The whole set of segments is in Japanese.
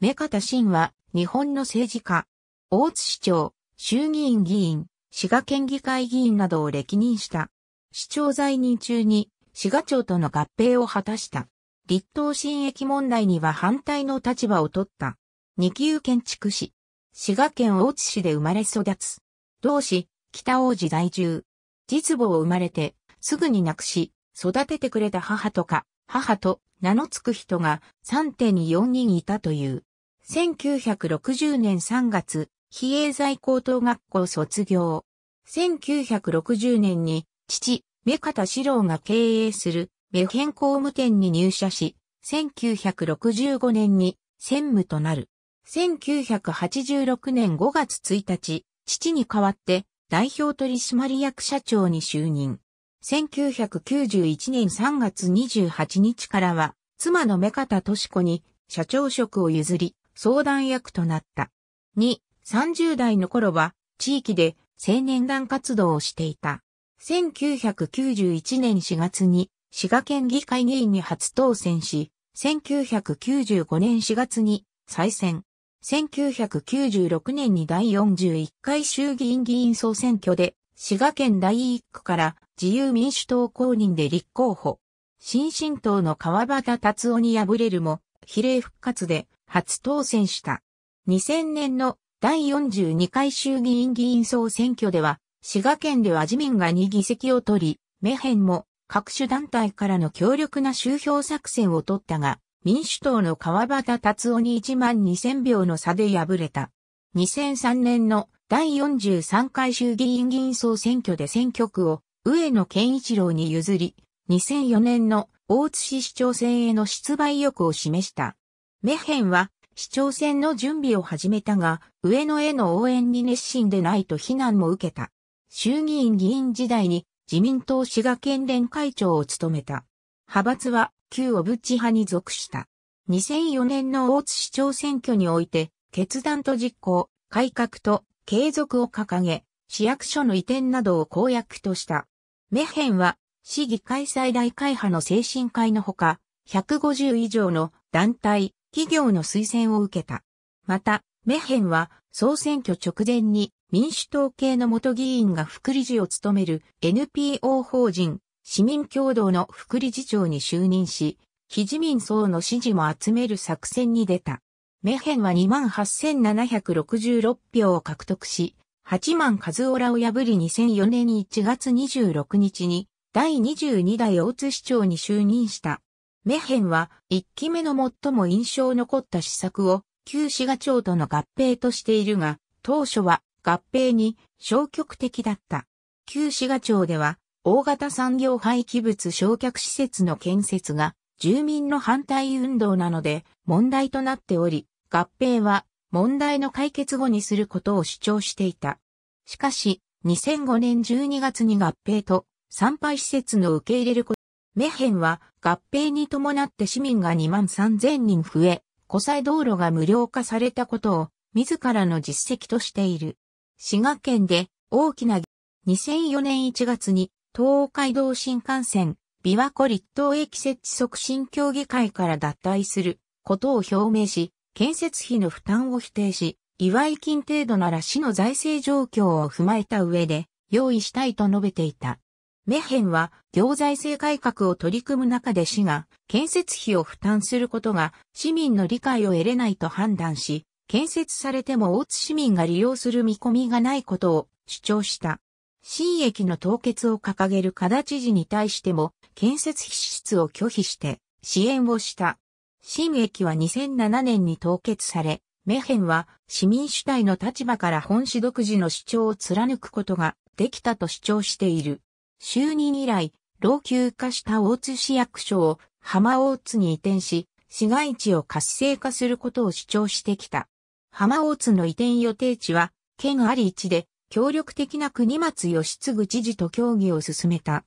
目方真は、日本の政治家、大津市長、衆議院議員、滋賀県議会議員などを歴任した。市長在任中に、滋賀町との合併を果たした。立東新駅問題には反対の立場を取った。二級建築士。滋賀県大津市で生まれ育つ。同市、北王子在住。実母を生まれて、すぐに亡くし、育ててくれた母とか、母と名の付く人が3.4人いたという。1960年3月、比叡在高等学校卒業。1960年に、父、目方四郎が経営する、目変工務店に入社し、1965年に専務となる。1986年5月1日、父に代わって代表取締役社長に就任。1991年3月28日からは、妻の目方敏子に社長職を譲り、相談役となった。2、30代の頃は地域で青年団活動をしていた。1991年4月に滋賀県議会議員に初当選し、1995年4月に再選。1996年に第41回衆議院議員総選挙で、滋賀県第1区から自由民主党公認で立候補。新進党の川端達夫に敗れるも、比例復活で初当選した。2000年の第42回衆議院議員総選挙では、滋賀県では自民が2議席を取り、メヘンも各種団体からの強力な集票作戦を取ったが、民主党の川端達夫に1万2000票の差で敗れた。2003年の第43回衆議院議員総選挙で選挙区を上野健一郎に譲り、2004年の大津市市長選への出馬意欲を示した。メヘンは市長選の準備を始めたが、上野への応援に熱心でないと非難も受けた。衆議院議員時代に自民党滋賀県連会長を務めた。派閥は旧小渕派に属した。2004年の大津市長選挙において、決断と実行、改革と継続を掲げ、市役所の移転などを公約とした。メヘンは、市議会最大会派の精神会のほか、150以上の団体、企業の推薦を受けた。また、メヘンは総選挙直前に民主党系の元議員が副理事を務める NPO 法人市民共同の副理事長に就任し、非自民層の支持も集める作戦に出た。メヘンは28,766票を獲得し、八万ズオラを破り2004年1月26日に第22代大津市長に就任した。メヘンは一期目の最も印象残った施策を旧滋賀町との合併としているが、当初は合併に消極的だった。旧滋賀町では大型産業廃棄物焼却施設の建設が住民の反対運動なので問題となっており、合併は問題の解決後にすることを主張していた。しかし、2005年12月に合併と参拝施設の受け入れることメヘンは合併に伴って市民が2万3000人増え、湖西道路が無料化されたことを自らの実績としている。滋賀県で大きな2004年1月に東海道新幹線琵琶湖立東駅設置促進協議会から脱退することを表明し、建設費の負担を否定し、祝い金程度なら市の財政状況を踏まえた上で用意したいと述べていた。メヘンは行財政改革を取り組む中で市が建設費を負担することが市民の理解を得れないと判断し、建設されても大津市民が利用する見込みがないことを主張した。新駅の凍結を掲げる加田知事に対しても建設費支出を拒否して支援をした。新駅は2007年に凍結され、メヘンは市民主体の立場から本市独自の主張を貫くことができたと主張している。就任以来、老朽化した大津市役所を浜大津に移転し、市街地を活性化することを主張してきた。浜大津の移転予定地は、県あり地で、協力的な国松義継知事と協議を進めた。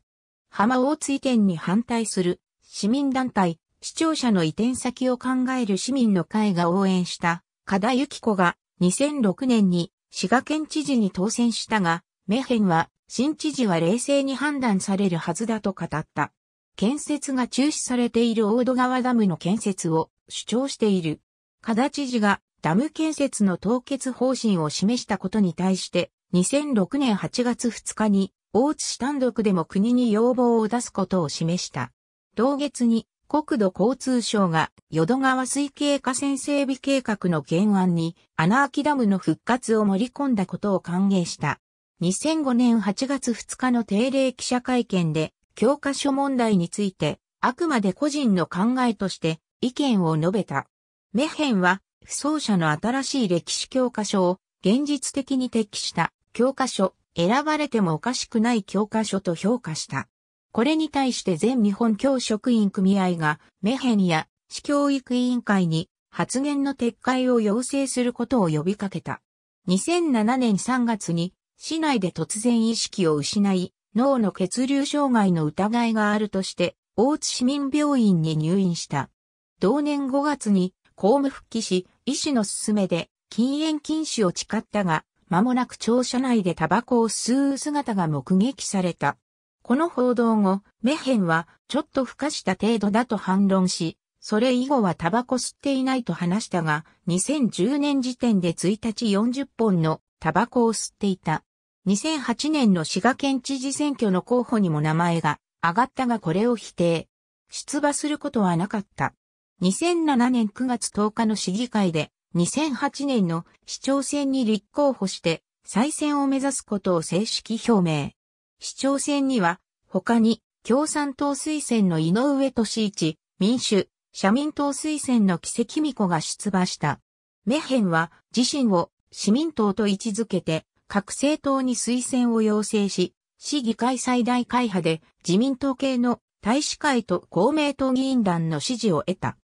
浜大津移転に反対する市民団体、視聴者の移転先を考える市民の会が応援した、加田幸子が2006年に滋賀県知事に当選したが、メヘンは、新知事は冷静に判断されるはずだと語った。建設が中止されている大戸川ダムの建設を主張している。カダ知事がダム建設の凍結方針を示したことに対して、2006年8月2日に、大津市単独でも国に要望を出すことを示した。同月に、国土交通省が淀川水系河川整備計画の原案に、穴あきダムの復活を盛り込んだことを歓迎した。2005年8月2日の定例記者会見で、教科書問題について、あくまで個人の考えとして意見を述べた。メヘンは、不走者の新しい歴史教科書を現実的に適した教科書、選ばれてもおかしくない教科書と評価した。これに対して全日本教職員組合がメヘンや市教育委員会に発言の撤回を要請することを呼びかけた。2007年3月に市内で突然意識を失い、脳の血流障害の疑いがあるとして、大津市民病院に入院した。同年5月に公務復帰し、医師の勧めで禁煙禁止を誓ったが、間もなく庁舎内でタバコを吸う姿が目撃された。この報道後、メヘンはちょっと孵化した程度だと反論し、それ以後はタバコ吸っていないと話したが、2010年時点で1日40本のタバコを吸っていた。2008年の滋賀県知事選挙の候補にも名前が上がったがこれを否定。出馬することはなかった。2007年9月10日の市議会で2008年の市長選に立候補して再選を目指すことを正式表明。市長選には他に共産党推薦の井上俊一、民主、社民党推薦の木瀬公子が出馬した。メヘンは自身を市民党と位置づけて各政党に推薦を要請し、市議会最大会派で自民党系の大使会と公明党議員団の支持を得た。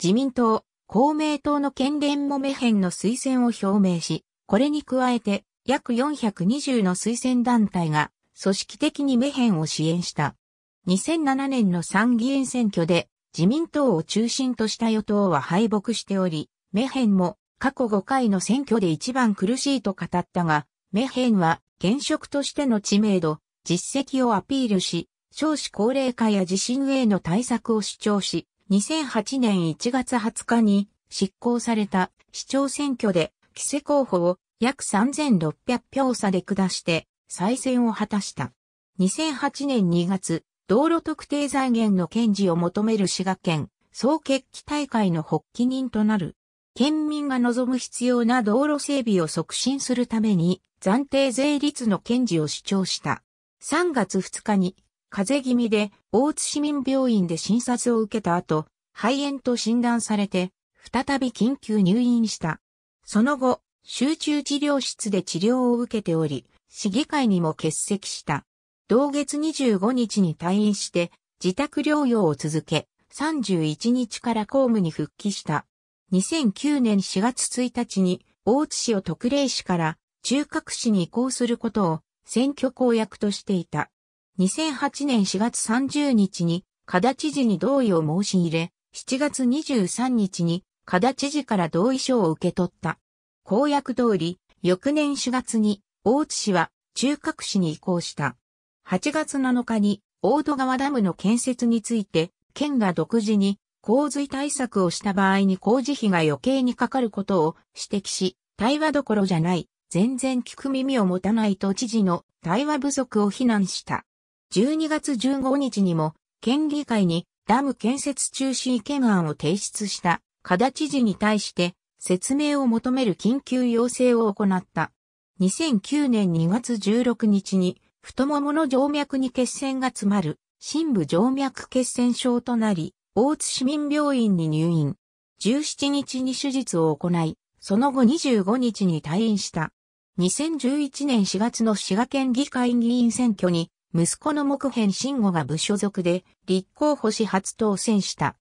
自民党、公明党の県連もメヘンの推薦を表明し、これに加えて約420の推薦団体が組織的にメヘンを支援した。2007年の参議院選挙で自民党を中心とした与党は敗北しており、メヘンも過去5回の選挙で一番苦しいと語ったが、メヘンは現職としての知名度、実績をアピールし、少子高齢化や地震への対策を主張し、2008年1月20日に執行された市長選挙で、規制候補を約3600票差で下して再選を果たした。2008年2月、道路特定財源の検事を求める滋賀県、総決起大会の発起人となる。県民が望む必要な道路整備を促進するために暫定税率の堅持を主張した。3月2日に風邪気味で大津市民病院で診察を受けた後、肺炎と診断されて、再び緊急入院した。その後、集中治療室で治療を受けており、市議会にも欠席した。同月25日に退院して、自宅療養を続け、31日から公務に復帰した。2009年4月1日に大津市を特例市から中核市に移行することを選挙公約としていた。2008年4月30日に、加田知事に同意を申し入れ、7月23日に、加田知事から同意書を受け取った。公約通り、翌年4月に、大津市は中核市に移行した。8月7日に、大戸川ダムの建設について、県が独自に洪水対策をした場合に工事費が余計にかかることを指摘し、対話どころじゃない、全然聞く耳を持たないと知事の対話不足を非難した。12月15日にも、県議会にダム建設中止意見案を提出した加田知事に対して説明を求める緊急要請を行った。2009年2月16日に太ももの静脈に血栓が詰まる深部静脈血栓症となり、大津市民病院に入院。17日に手術を行い、その後25日に退院した。2011年4月の滋賀県議会議員選挙に、息子の木辺慎吾が部所属で、立候補し初当選した。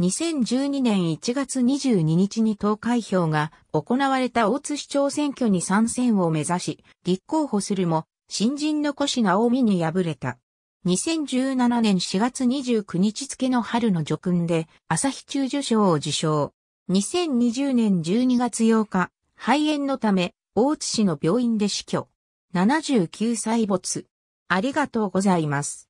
2012年1月22日に投開票が行われた大津市長選挙に参戦を目指し、立候補するも、新人の越直美に敗れた。2017年4月29日付の春の叙勲で、朝日中受賞を受賞。2020年12月8日、肺炎のため、大津市の病院で死去。79歳没。ありがとうございます。